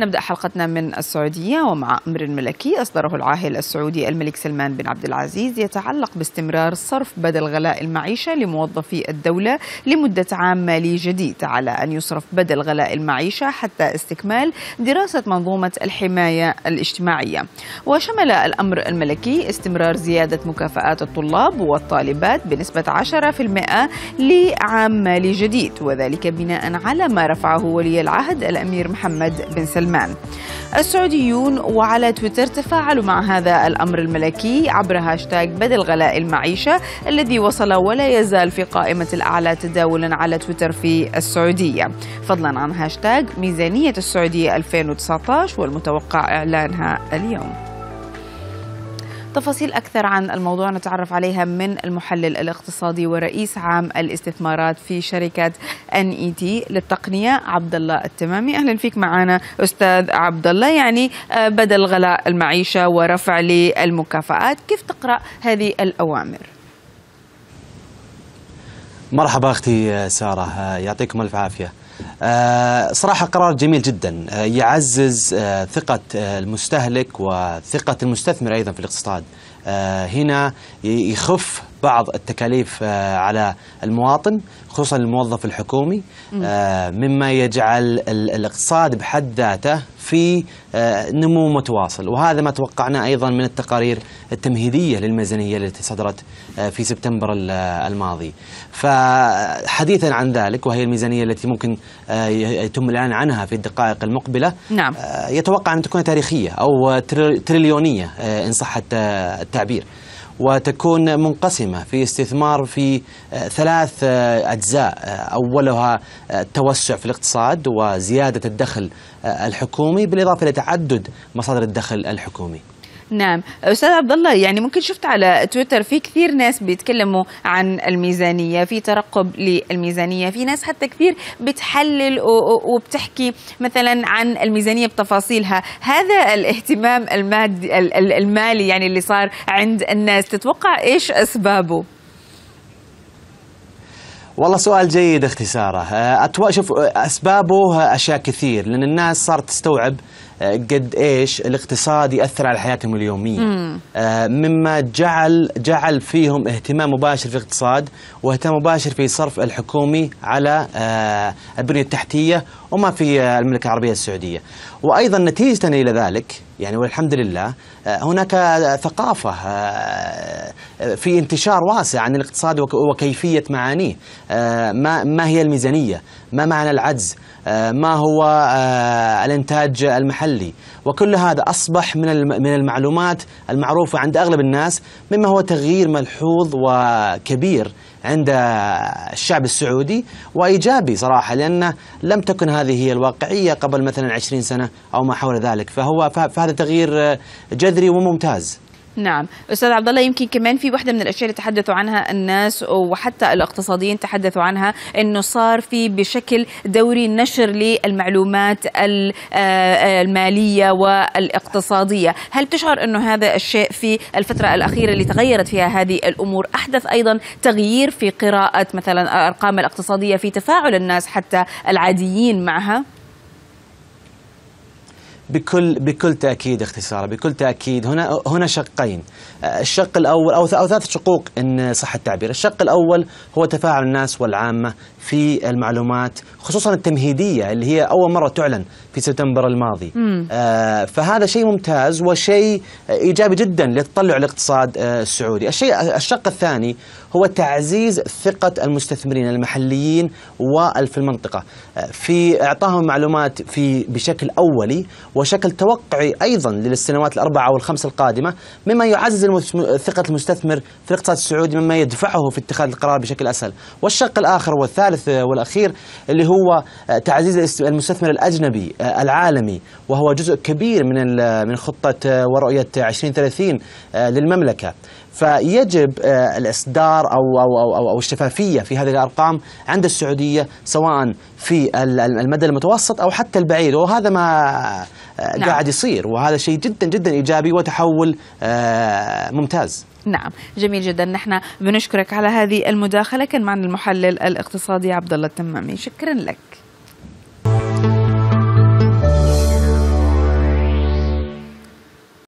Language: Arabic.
نبدأ حلقتنا من السعودية ومع أمر ملكي أصدره العاهل السعودي الملك سلمان بن عبد العزيز يتعلق باستمرار صرف بدل غلاء المعيشة لموظفي الدولة لمدة عام مالي جديد على أن يصرف بدل غلاء المعيشة حتى استكمال دراسة منظومة الحماية الاجتماعية وشمل الأمر الملكي استمرار زيادة مكافآت الطلاب والطالبات بنسبة 10% لعام مالي جديد وذلك بناء على ما رفعه ولي العهد الأمير محمد بن سلمان سلمان السعوديون وعلى تويتر تفاعلوا مع هذا الأمر الملكي عبر هاشتاج بدل غلاء المعيشة الذي وصل ولا يزال في قائمة الأعلى تداولا على تويتر في السعودية فضلا عن هاشتاج ميزانية السعودية 2019 والمتوقع إعلانها اليوم تفاصيل أكثر عن الموضوع نتعرف عليها من المحلل الاقتصادي ورئيس عام الاستثمارات في شركة ان اي تي للتقنية عبد الله التمامي أهلا فيك معنا أستاذ عبد الله يعني آه، بدل غلاء المعيشة ورفع للمكافآت كيف تقرأ هذه الأوامر؟ مرحبا اختي ساره آه، يعطيكم الف عافيه آه، صراحة قرار جميل جدا آه، يعزز آه، ثقة المستهلك وثقة المستثمر أيضا في الاقتصاد هنا يخف بعض التكاليف آه، على المواطن خصوصا الموظف الحكومي آه، مما يجعل الاقتصاد بحد ذاته في آه، نمو متواصل وهذا ما توقعناه أيضا من التقارير التمهيدية للميزانية التي صدرت في سبتمبر الماضي فحديثا عن ذلك وهي الميزانية التي ممكن يتم الإعلان عنها في الدقائق المقبلة نعم. يتوقع أن تكون تاريخية أو تريليونية إن صح التعبير وتكون منقسمة في استثمار في آه، ثلاث آه، أجزاء آه، أولها التوسع في الاقتصاد وزيادة الدخل الحكومي بالإضافة إلى تعدد مصادر الدخل الحكومي نعم استاذ عبد الله يعني ممكن شفت على تويتر في كثير ناس بيتكلموا عن الميزانيه في ترقب للميزانيه في ناس حتى كثير بتحلل وبتحكي مثلا عن الميزانيه بتفاصيلها هذا الاهتمام المادي المالي يعني اللي صار عند الناس تتوقع ايش اسبابه والله سؤال جيد اختصاره أتوقع شوف أسبابه أشياء كثير لأن الناس صارت تستوعب آه، قد ايش الاقتصاد ياثر على حياتهم اليوميه آه، مما جعل جعل فيهم اهتمام مباشر في الاقتصاد واهتمام مباشر في الصرف الحكومي على آه، البنيه التحتيه وما في المملكه العربيه السعوديه وايضا نتيجه الى ذلك يعني والحمد لله آه، هناك ثقافة آه، آه، في انتشار واسع عن الاقتصاد وكيفية معانيه ما هي الميزانية ما معنى العجز ما هو الانتاج المحلي وكل هذا أصبح من من المعلومات المعروفة عند أغلب الناس مما هو تغيير ملحوظ وكبير عند الشعب السعودي وإيجابي صراحة لأنه لم تكن هذه هي الواقعية قبل مثلا 20 سنة أو ما حول ذلك فهو فهذا تغيير جذري وممتاز نعم استاذ عبد الله يمكن كمان في وحده من الاشياء اللي تحدثوا عنها الناس وحتى الاقتصاديين تحدثوا عنها انه صار في بشكل دوري نشر للمعلومات آه، آه، الماليه والاقتصاديه هل تشعر انه هذا الشيء في الفتره الاخيره اللي تغيرت فيها هذه الامور احدث ايضا تغيير في قراءه مثلا الارقام الاقتصاديه في تفاعل الناس حتى العاديين معها بكل بكل تاكيد اختصار بكل تاكيد هنا هنا شقين الشق الاول او او ثلاث شقوق ان صح التعبير الشق الاول هو تفاعل الناس والعامه في المعلومات خصوصا التمهيديه اللي هي اول مره تعلن في سبتمبر الماضي آه فهذا شيء ممتاز وشيء ايجابي جدا لتطلع الاقتصاد آه السعودي الشيء الشق الثاني هو تعزيز ثقه المستثمرين المحليين وفي المنطقه آه، في اعطائهم معلومات في بشكل اولي و وشكل توقعي أيضا للسنوات الأربعة أو الخمس القادمة مما يعزز ثقة المستثمر في الاقتصاد السعودي مما يدفعه في اتخاذ القرار بشكل أسهل والشق الآخر والثالث آه، والأخير اللي هو آه، تعزيز المستثمر الأجنبي آه، العالمي وهو جزء كبير من من خطة ورؤية 2030 للمملكة فيجب الاصدار او او او او الشفافيه في هذه الارقام عند السعوديه سواء في المدى المتوسط او حتى البعيد وهذا ما نعم. قاعد يصير وهذا شيء جدا جدا ايجابي وتحول آه، ممتاز نعم جميل جدا نحن بنشكرك على هذه المداخله كان معنا المحلل الاقتصادي عبد الله التمامي شكرا لك